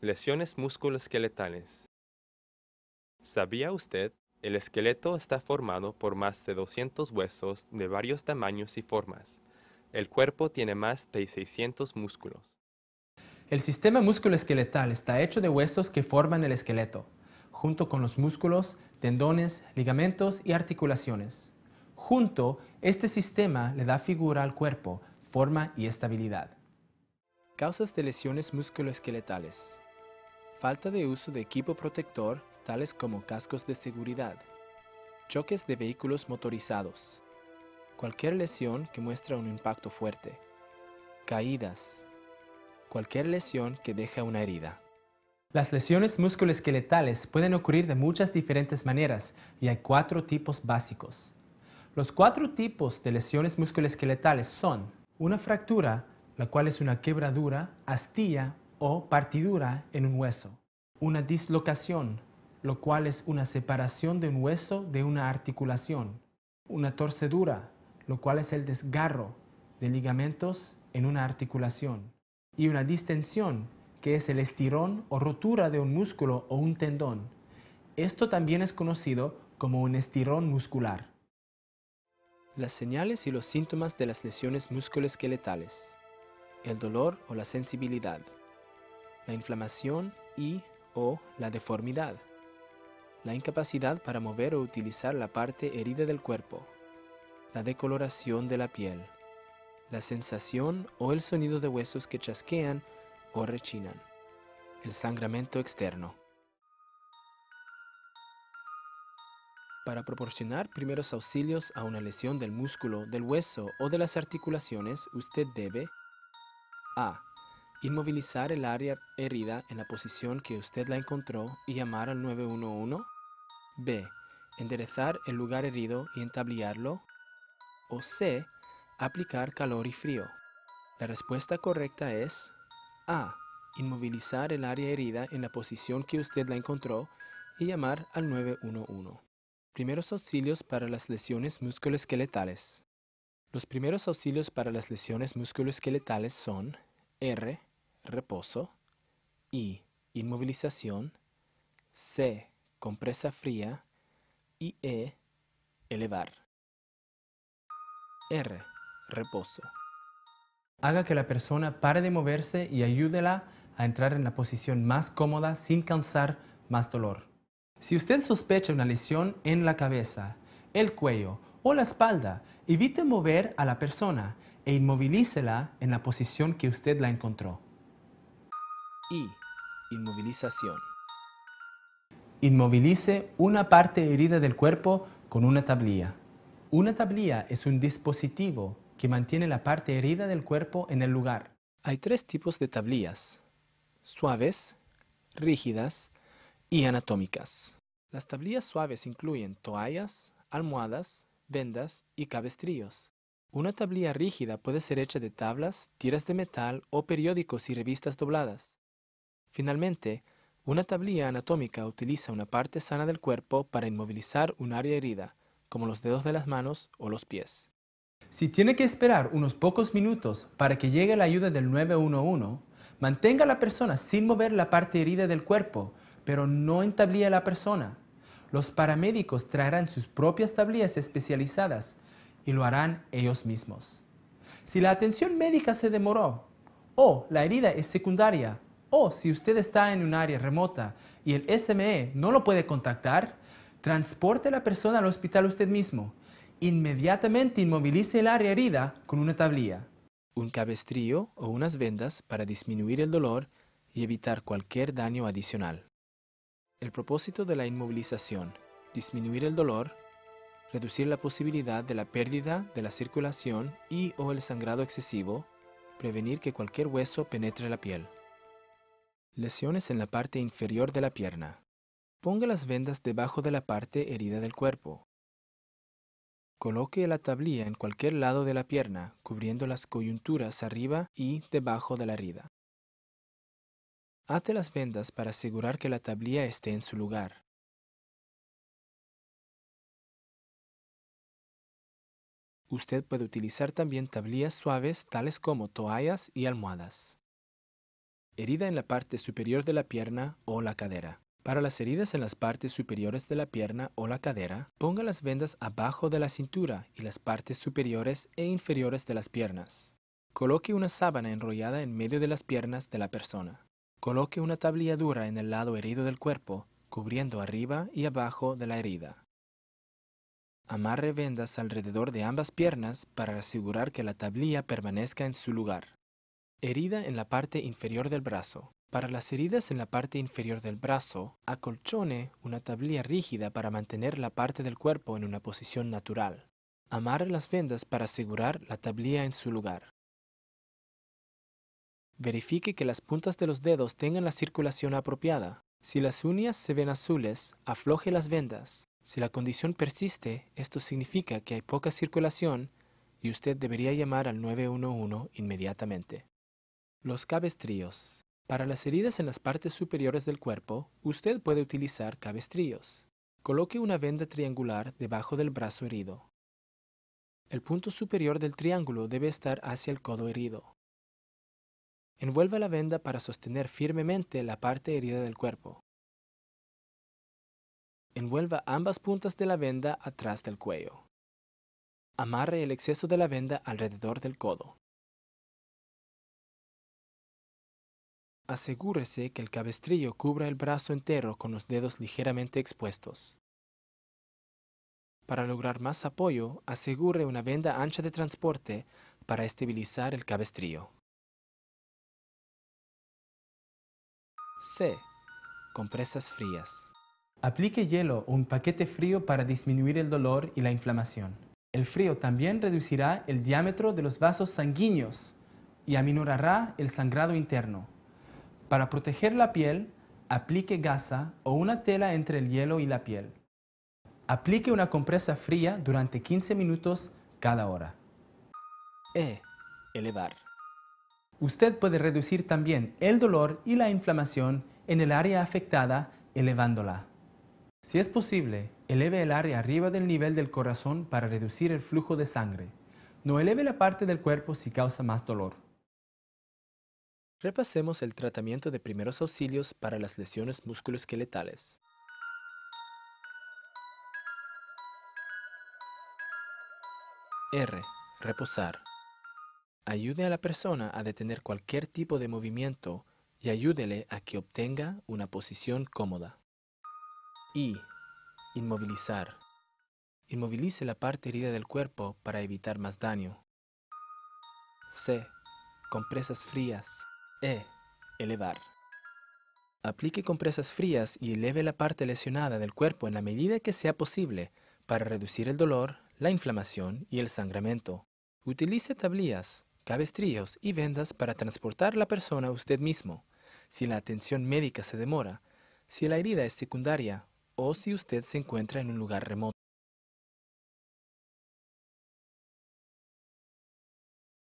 Lesiones musculoesqueletales. ¿Sabía usted? El esqueleto está formado por más de 200 huesos de varios tamaños y formas. El cuerpo tiene más de 600 músculos. El sistema musculoesqueletal está hecho de huesos que forman el esqueleto, junto con los músculos, tendones, ligamentos y articulaciones. Junto, este sistema le da figura al cuerpo, forma y estabilidad. Causas de lesiones musculoesqueletales falta de uso de equipo protector, tales como cascos de seguridad, choques de vehículos motorizados, cualquier lesión que muestra un impacto fuerte, caídas, cualquier lesión que deja una herida. Las lesiones musculoesqueletales pueden ocurrir de muchas diferentes maneras y hay cuatro tipos básicos. Los cuatro tipos de lesiones musculoesqueletales son una fractura, la cual es una quebradura, astilla o partidura en un hueso, una dislocación, lo cual es una separación de un hueso de una articulación, una torcedura, lo cual es el desgarro de ligamentos en una articulación, y una distensión, que es el estirón o rotura de un músculo o un tendón. Esto también es conocido como un estirón muscular. Las señales y los síntomas de las lesiones musculoesqueletales. El dolor o la sensibilidad la inflamación y o la deformidad, la incapacidad para mover o utilizar la parte herida del cuerpo, la decoloración de la piel, la sensación o el sonido de huesos que chasquean o rechinan, el sangramento externo. Para proporcionar primeros auxilios a una lesión del músculo, del hueso o de las articulaciones, usted debe A inmovilizar el área herida en la posición que usted la encontró y llamar al 911. B. Enderezar el lugar herido y entablarlo. O C. Aplicar calor y frío. La respuesta correcta es A. Inmovilizar el área herida en la posición que usted la encontró y llamar al 911. Primeros auxilios para las lesiones musculoesqueletales. Los primeros auxilios para las lesiones musculoesqueletales son R reposo I. Inmovilización C. Compresa fría y E. Elevar. R. Reposo. Haga que la persona pare de moverse y ayúdela a entrar en la posición más cómoda sin causar más dolor. Si usted sospecha una lesión en la cabeza, el cuello o la espalda, evite mover a la persona e inmovilícela en la posición que usted la encontró y inmovilización. Inmovilice una parte herida del cuerpo con una tablilla. Una tablilla es un dispositivo que mantiene la parte herida del cuerpo en el lugar. Hay tres tipos de tablillas, suaves, rígidas y anatómicas. Las tablillas suaves incluyen toallas, almohadas, vendas y cabestrillos. Una tablilla rígida puede ser hecha de tablas, tiras de metal o periódicos y revistas dobladas. Finalmente, una tablilla anatómica utiliza una parte sana del cuerpo para inmovilizar un área herida, como los dedos de las manos o los pies. Si tiene que esperar unos pocos minutos para que llegue la ayuda del 911, mantenga a la persona sin mover la parte herida del cuerpo, pero no entablíe a la persona. Los paramédicos traerán sus propias tablillas especializadas y lo harán ellos mismos. Si la atención médica se demoró o la herida es secundaria, o si usted está en un área remota y el SME no lo puede contactar, transporte a la persona al hospital usted mismo. Inmediatamente inmovilice el área herida con una tablilla. Un cabestrillo o unas vendas para disminuir el dolor y evitar cualquier daño adicional. El propósito de la inmovilización, disminuir el dolor, reducir la posibilidad de la pérdida de la circulación y o el sangrado excesivo, prevenir que cualquier hueso penetre la piel. Lesiones en la parte inferior de la pierna. Ponga las vendas debajo de la parte herida del cuerpo. Coloque la tablilla en cualquier lado de la pierna, cubriendo las coyunturas arriba y debajo de la herida. Ate las vendas para asegurar que la tablilla esté en su lugar. Usted puede utilizar también tablillas suaves tales como toallas y almohadas herida en la parte superior de la pierna o la cadera. Para las heridas en las partes superiores de la pierna o la cadera, ponga las vendas abajo de la cintura y las partes superiores e inferiores de las piernas. Coloque una sábana enrollada en medio de las piernas de la persona. Coloque una tablilla dura en el lado herido del cuerpo, cubriendo arriba y abajo de la herida. Amarre vendas alrededor de ambas piernas para asegurar que la tablilla permanezca en su lugar. Herida en la parte inferior del brazo. Para las heridas en la parte inferior del brazo, acolchone una tablilla rígida para mantener la parte del cuerpo en una posición natural. Amarre las vendas para asegurar la tablilla en su lugar. Verifique que las puntas de los dedos tengan la circulación apropiada. Si las uñas se ven azules, afloje las vendas. Si la condición persiste, esto significa que hay poca circulación y usted debería llamar al 911 inmediatamente. Los cabestríos. Para las heridas en las partes superiores del cuerpo, usted puede utilizar cabestríos. Coloque una venda triangular debajo del brazo herido. El punto superior del triángulo debe estar hacia el codo herido. Envuelva la venda para sostener firmemente la parte herida del cuerpo. Envuelva ambas puntas de la venda atrás del cuello. Amarre el exceso de la venda alrededor del codo. Asegúrese que el cabestrillo cubra el brazo entero con los dedos ligeramente expuestos. Para lograr más apoyo, asegure una venda ancha de transporte para estabilizar el cabestrillo. C. Compresas frías. Aplique hielo o un paquete frío para disminuir el dolor y la inflamación. El frío también reducirá el diámetro de los vasos sanguíneos y aminorará el sangrado interno. Para proteger la piel, aplique gasa o una tela entre el hielo y la piel. Aplique una compresa fría durante 15 minutos cada hora. E. Elevar. Usted puede reducir también el dolor y la inflamación en el área afectada elevándola. Si es posible, eleve el área arriba del nivel del corazón para reducir el flujo de sangre. No eleve la parte del cuerpo si causa más dolor. Repasemos el tratamiento de primeros auxilios para las lesiones musculoesqueletales. R. Reposar. Ayude a la persona a detener cualquier tipo de movimiento y ayúdele a que obtenga una posición cómoda. I. Inmovilizar. Inmovilice la parte herida del cuerpo para evitar más daño. C. Compresas frías. E. Elevar. Aplique compresas frías y eleve la parte lesionada del cuerpo en la medida que sea posible para reducir el dolor, la inflamación y el sangramento. Utilice tablillas, cabestrillos y vendas para transportar la persona a usted mismo, si la atención médica se demora, si la herida es secundaria o si usted se encuentra en un lugar remoto.